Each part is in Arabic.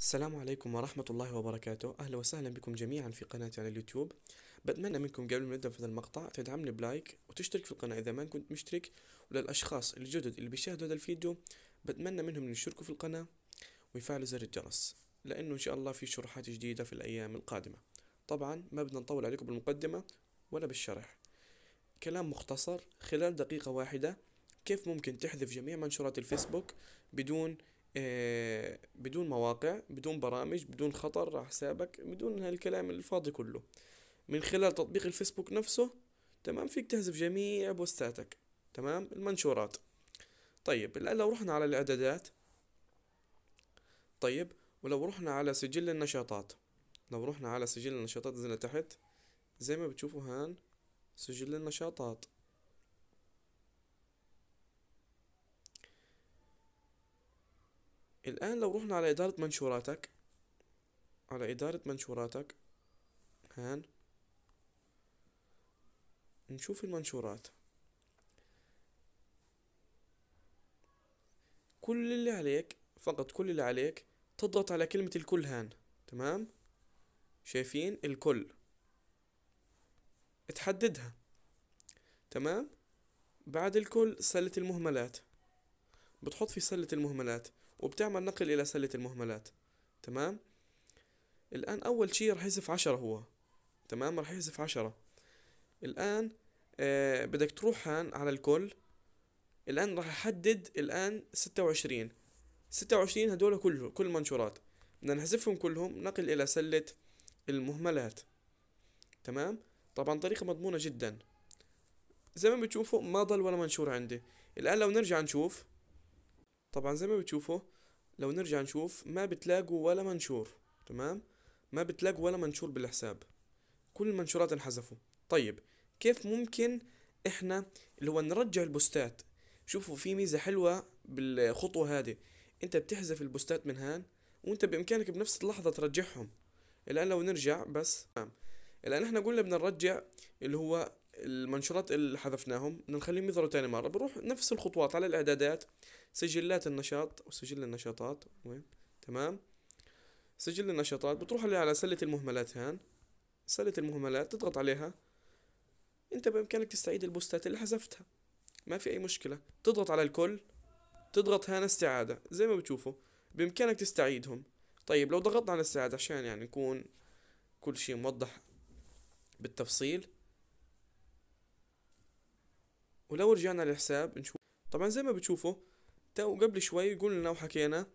السلام عليكم ورحمة الله وبركاته أهلا وسهلا بكم جميعا في قناتي على اليوتيوب بتمنى منكم قبل ما نبدأ في هذا المقطع تدعمني بلايك وتشترك في القناة إذا ما كنت مشترك وللأشخاص الجدد اللي بيشاهدوا هذا الفيديو بتمنى منهم أن يشتركوا في القناة ويفعلوا زر الجرس لأنه إن شاء الله في شروحات جديدة في الأيام القادمة طبعا ما بدنا نطول عليكم بالمقدمة ولا بالشرح كلام مختصر خلال دقيقة واحدة كيف ممكن تحذف جميع منشورات الفيسبوك بدون آه، بدون مواقع بدون برامج بدون خطر على حسابك بدون هالكلام الفاضي كله من خلال تطبيق الفيسبوك نفسه تمام فيك تهزف جميع بوستاتك تمام المنشورات طيب الآن لو رحنا على الإعدادات طيب ولو رحنا على سجل النشاطات لو رحنا على سجل النشاطات نزلنا تحت زي ما بتشوفوا هان سجل النشاطات الآن لو رحنا على إدارة منشوراتك على إدارة منشوراتك هان نشوف المنشورات كل اللي عليك فقط كل اللي عليك تضغط على كلمة الكل هان تمام شايفين الكل تحددها تمام بعد الكل سلة المهملات بتحط في سلة المهملات وبتعمل نقل إلى سلة المهملات تمام الآن أول شيء رح يحذف عشرة هو تمام رح يحذف عشرة الآن آه بدك تروح هان على الكل الآن رح أحدد الآن ستة وعشرين ستة وعشرين هدول كله كل منشورات بدنا نحذفهم كلهم نقل إلى سلة المهملات تمام طبعا طريقة مضمونة جدا زي ما بتشوفوا ما ضل ولا منشور عندي الآن لو نرجع نشوف طبعا زي ما بتشوفوا لو نرجع نشوف ما بتلاقوا ولا منشور تمام ما بتلاقوا ولا منشور بالحساب كل المنشورات انحذفوا طيب كيف ممكن احنا اللي هو نرجع البوستات شوفوا في ميزه حلوه بالخطوه هذه انت بتحذف البوستات من هان وانت بامكانك بنفس اللحظه ترجعهم الان لو نرجع بس الان احنا قلنا بدنا نرجع اللي هو المنشورات اللي حذفناهم نخليهم يظهروا تاني مرة بروح نفس الخطوات على الإعدادات سجلات النشاط وسجل النشاطات وين تمام سجل النشاطات بتروح على سلة المهملات هان سلة المهملات تضغط عليها انت بامكانك تستعيد البوستات اللي حذفتها ما في اي مشكلة تضغط على الكل تضغط هان استعادة زي ما بتشوفوا بامكانك تستعيدهم طيب لو ضغطنا على استعادة عشان يعني نكون كل شيء موضح بالتفصيل ولو رجعنا للحساب نشوف طبعا زي ما بتشوفوا تو قبل شوي قلنا وحكينا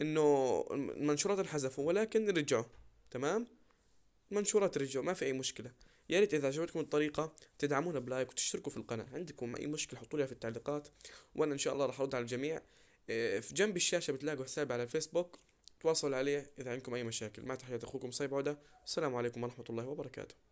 انه المنشورات انحذفوا ولكن رجعوا تمام المنشورات رجعوا ما في اي مشكله يا ريت اذا عجبتكم الطريقه تدعمونا بلايك وتشتركوا في القناه عندكم اي مشكله حطوا لها في التعليقات وانا ان شاء الله راح ارد على الجميع آه، في جنب الشاشه بتلاقوا حسابي على الفيسبوك تواصلوا عليه اذا عندكم اي مشاكل مع تحيات اخوكم صيب عوده السلام عليكم ورحمه الله وبركاته